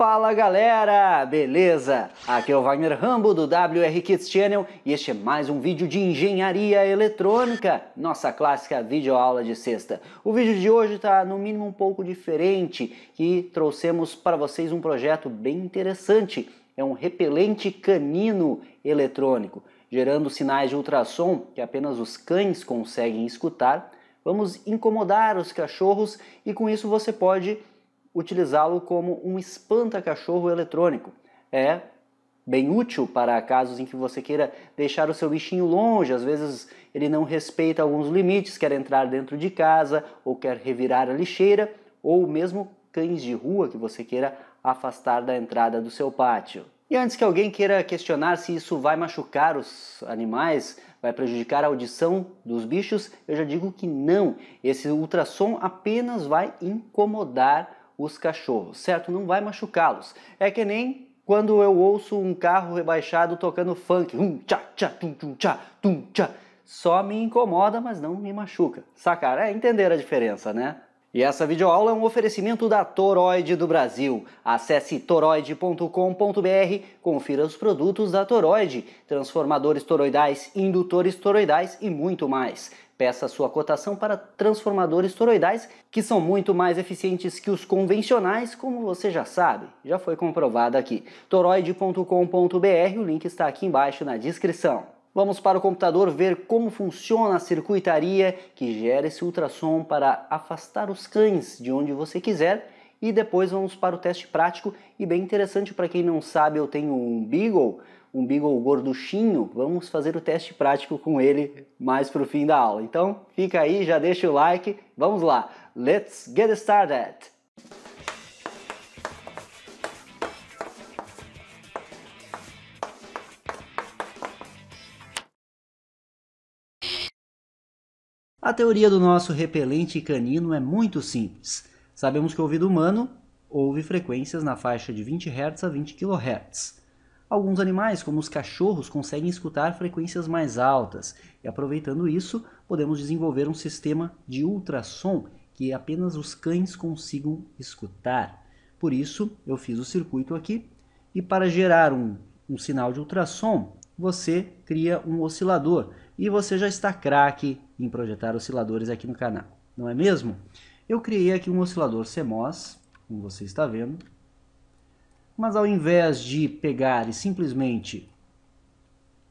Fala galera, beleza? Aqui é o Wagner Rambo do WR Kids Channel e este é mais um vídeo de engenharia eletrônica, nossa clássica videoaula de sexta. O vídeo de hoje está no mínimo um pouco diferente e trouxemos para vocês um projeto bem interessante. É um repelente canino eletrônico, gerando sinais de ultrassom que apenas os cães conseguem escutar. Vamos incomodar os cachorros e com isso você pode utilizá-lo como um espanta-cachorro eletrônico. É bem útil para casos em que você queira deixar o seu bichinho longe, às vezes ele não respeita alguns limites, quer entrar dentro de casa ou quer revirar a lixeira, ou mesmo cães de rua que você queira afastar da entrada do seu pátio. E antes que alguém queira questionar se isso vai machucar os animais, vai prejudicar a audição dos bichos, eu já digo que não. Esse ultrassom apenas vai incomodar os cachorros, certo? Não vai machucá-los. É que nem quando eu ouço um carro rebaixado tocando funk, um tchá tchá tum tum tchá tum tchá, só me incomoda, mas não me machuca. Sacar? É entender a diferença, né? E essa videoaula é um oferecimento da Toroide do Brasil. Acesse toroide.com.br, confira os produtos da Toroide, transformadores toroidais, indutores toroidais e muito mais. Peça sua cotação para transformadores toroidais que são muito mais eficientes que os convencionais, como você já sabe, já foi comprovado aqui. toroide.com.br, o link está aqui embaixo na descrição. Vamos para o computador ver como funciona a circuitaria que gera esse ultrassom para afastar os cães de onde você quiser e depois vamos para o teste prático e bem interessante para quem não sabe eu tenho um Beagle, um Beagle gorduchinho, vamos fazer o teste prático com ele mais para o fim da aula. Então fica aí, já deixa o like, vamos lá, let's get started! A teoria do nosso repelente canino é muito simples. Sabemos que o ouvido humano ouve frequências na faixa de 20 Hz a 20 kHz. Alguns animais, como os cachorros, conseguem escutar frequências mais altas, e aproveitando isso, podemos desenvolver um sistema de ultrassom que apenas os cães consigam escutar. Por isso, eu fiz o circuito aqui, e para gerar um, um sinal de ultrassom, você cria um oscilador, e você já está craque em projetar osciladores aqui no canal, não é mesmo? Eu criei aqui um oscilador CMOS, como você está vendo, mas ao invés de pegar e simplesmente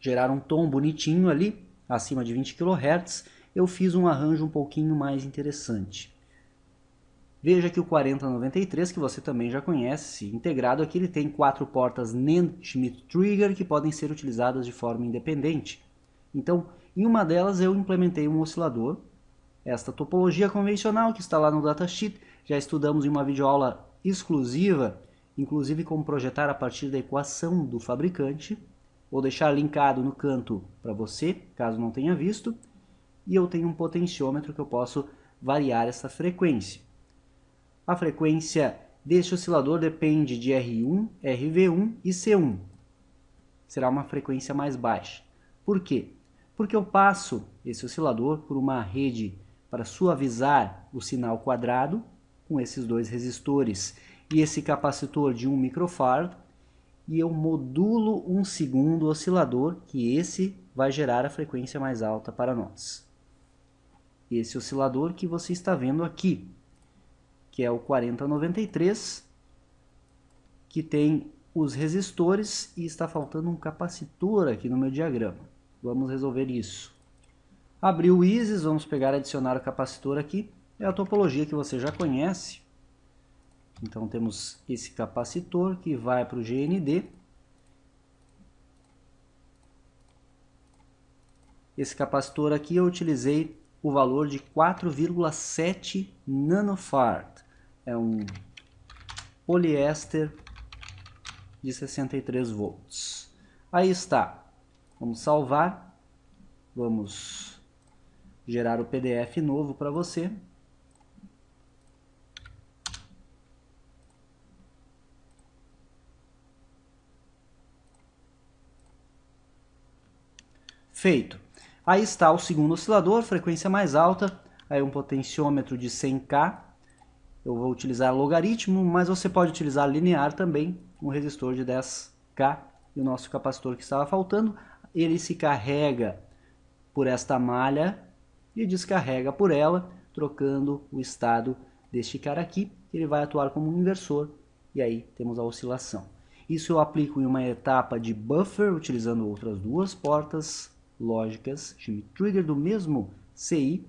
gerar um tom bonitinho ali, acima de 20 kHz, eu fiz um arranjo um pouquinho mais interessante. Veja que o 4093, que você também já conhece, integrado aqui, ele tem quatro portas NAND Schmitt Trigger que podem ser utilizadas de forma independente. Então, em uma delas eu implementei um oscilador, esta topologia convencional que está lá no datasheet, já estudamos em uma videoaula exclusiva, inclusive como projetar a partir da equação do fabricante. Vou deixar linkado no canto para você, caso não tenha visto. E eu tenho um potenciômetro que eu posso variar essa frequência. A frequência deste oscilador depende de R1, RV1 e C1. Será uma frequência mais baixa. Por quê? porque eu passo esse oscilador por uma rede para suavizar o sinal quadrado com esses dois resistores e esse capacitor de 1 microfarad e eu modulo um segundo oscilador que esse vai gerar a frequência mais alta para nós. Esse oscilador que você está vendo aqui, que é o 4093, que tem os resistores e está faltando um capacitor aqui no meu diagrama. Vamos resolver isso. Abri o ISIS, vamos pegar adicionar o capacitor aqui. É a topologia que você já conhece. Então temos esse capacitor que vai para o GND. Esse capacitor aqui eu utilizei o valor de 4,7 nanofarad. É um poliéster de 63 volts. Aí está. Vamos salvar. Vamos gerar o PDF novo para você. Feito. Aí está o segundo oscilador, frequência mais alta, aí um potenciômetro de 100K. Eu vou utilizar logaritmo, mas você pode utilizar linear também, um resistor de 10K e o nosso capacitor que estava faltando ele se carrega por esta malha e descarrega por ela, trocando o estado deste cara aqui, ele vai atuar como um inversor, e aí temos a oscilação. Isso eu aplico em uma etapa de buffer, utilizando outras duas portas lógicas, chime trigger do mesmo CI,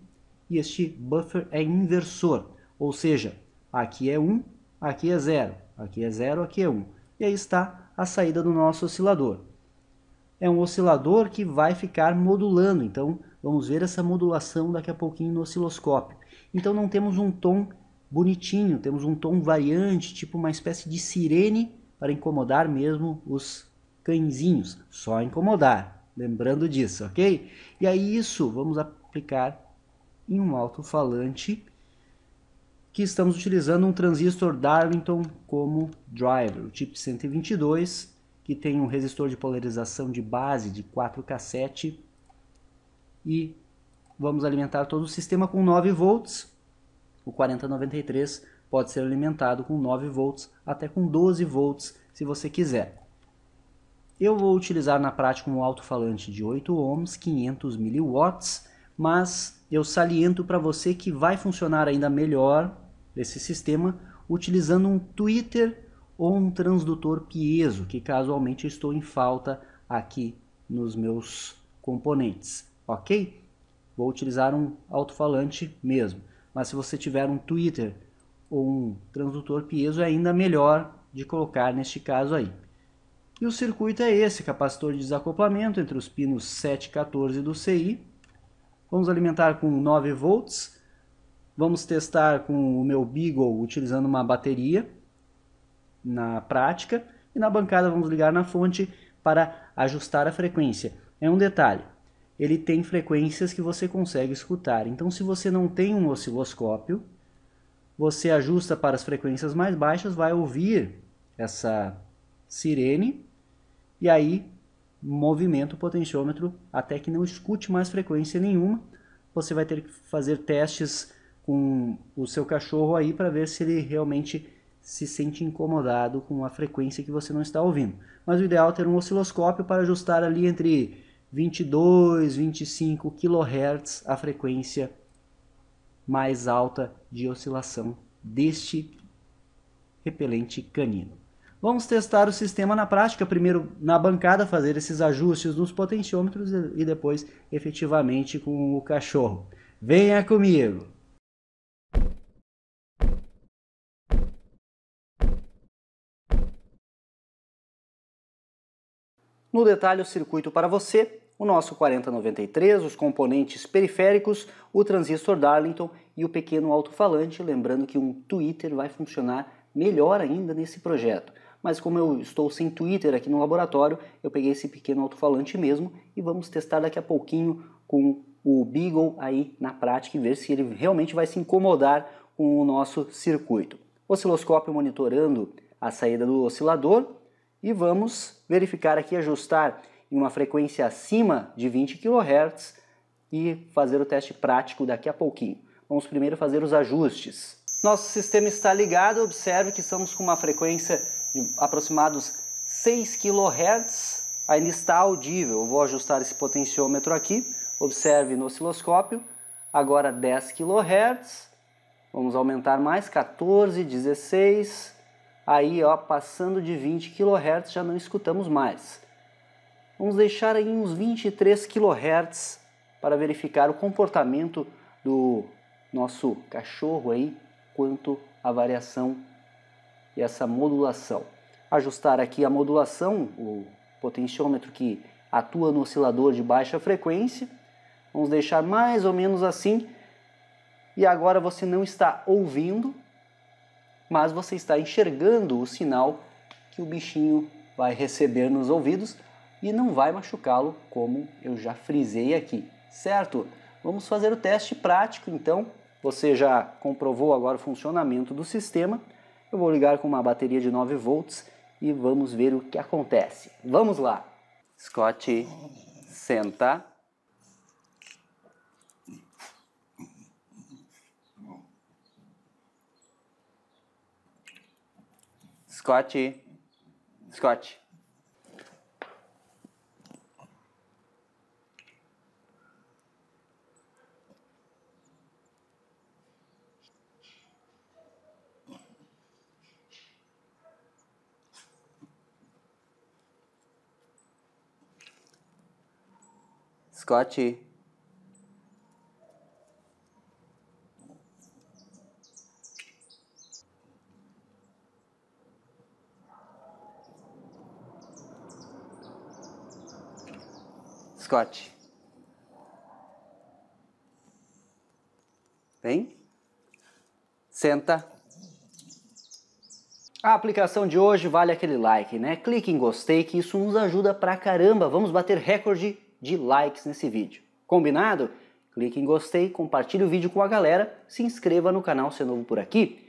e este buffer é inversor, ou seja, aqui é 1, aqui é 0, aqui é 0, aqui é 1. E aí está a saída do nosso oscilador é um oscilador que vai ficar modulando. Então, vamos ver essa modulação daqui a pouquinho no osciloscópio. Então, não temos um tom bonitinho, temos um tom variante, tipo uma espécie de sirene para incomodar mesmo os cãezinhos. Só incomodar, lembrando disso, ok? E aí isso vamos aplicar em um alto-falante que estamos utilizando um transistor Darlington como driver, o tipo 122 que tem um resistor de polarização de base de 4K7 e vamos alimentar todo o sistema com 9 volts. O 4093 pode ser alimentado com 9 volts até com 12 volts se você quiser. Eu vou utilizar na prática um alto-falante de 8 ohms, 500 miliwatts, mas eu saliento para você que vai funcionar ainda melhor esse sistema utilizando um Twitter ou um transdutor piezo, que casualmente estou em falta aqui nos meus componentes, ok? Vou utilizar um alto-falante mesmo, mas se você tiver um Twitter ou um transdutor piezo, é ainda melhor de colocar neste caso aí. E o circuito é esse, capacitor de desacoplamento entre os pinos 7 e 14 do CI. Vamos alimentar com 9 volts. Vamos testar com o meu Beagle utilizando uma bateria na prática e na bancada vamos ligar na fonte para ajustar a frequência. É um detalhe, ele tem frequências que você consegue escutar. Então, se você não tem um osciloscópio, você ajusta para as frequências mais baixas, vai ouvir essa sirene e aí movimenta o potenciômetro até que não escute mais frequência nenhuma. Você vai ter que fazer testes com o seu cachorro aí para ver se ele realmente se sente incomodado com a frequência que você não está ouvindo. Mas o ideal é ter um osciloscópio para ajustar ali entre 22, 25 kHz a frequência mais alta de oscilação deste repelente canino. Vamos testar o sistema na prática, primeiro na bancada, fazer esses ajustes nos potenciômetros e depois efetivamente com o cachorro. Venha comigo! No detalhe, o circuito para você, o nosso 4093, os componentes periféricos, o transistor Darlington e o pequeno alto-falante. Lembrando que um Twitter vai funcionar melhor ainda nesse projeto. Mas como eu estou sem Twitter aqui no laboratório, eu peguei esse pequeno alto-falante mesmo e vamos testar daqui a pouquinho com o Beagle aí na prática e ver se ele realmente vai se incomodar com o nosso circuito. Osciloscópio monitorando a saída do oscilador, e vamos verificar aqui, ajustar em uma frequência acima de 20 kHz e fazer o teste prático daqui a pouquinho. Vamos primeiro fazer os ajustes. Nosso sistema está ligado, observe que estamos com uma frequência de aproximados 6 kHz, ainda está audível. vou ajustar esse potenciômetro aqui, observe no osciloscópio, agora 10 kHz, vamos aumentar mais, 14, 16, Aí, ó, passando de 20 kHz já não escutamos mais. Vamos deixar aí uns 23 kHz para verificar o comportamento do nosso cachorro aí quanto à variação e essa modulação. Ajustar aqui a modulação, o potenciômetro que atua no oscilador de baixa frequência. Vamos deixar mais ou menos assim. E agora você não está ouvindo, mas você está enxergando o sinal que o bichinho vai receber nos ouvidos e não vai machucá-lo, como eu já frisei aqui, certo? Vamos fazer o teste prático então. Você já comprovou agora o funcionamento do sistema. Eu vou ligar com uma bateria de 9 volts e vamos ver o que acontece. Vamos lá! Scott, senta. Scott. Scott. Scott. Scott. Vem. Senta. A aplicação de hoje vale aquele like, né? Clique em gostei que isso nos ajuda pra caramba. Vamos bater recorde de likes nesse vídeo. Combinado? Clique em gostei, compartilhe o vídeo com a galera, se inscreva no canal se é novo por aqui.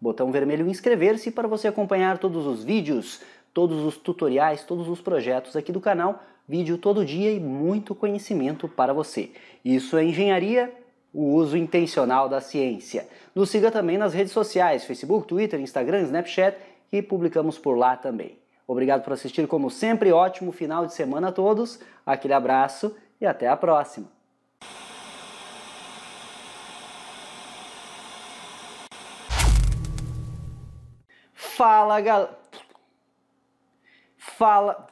Botão vermelho inscrever-se para você acompanhar todos os vídeos, todos os tutoriais, todos os projetos aqui do canal vídeo todo dia e muito conhecimento para você. Isso é engenharia, o uso intencional da ciência. Nos siga também nas redes sociais, Facebook, Twitter, Instagram, Snapchat e publicamos por lá também. Obrigado por assistir, como sempre, ótimo final de semana a todos, aquele abraço e até a próxima! Fala, galera! Fala.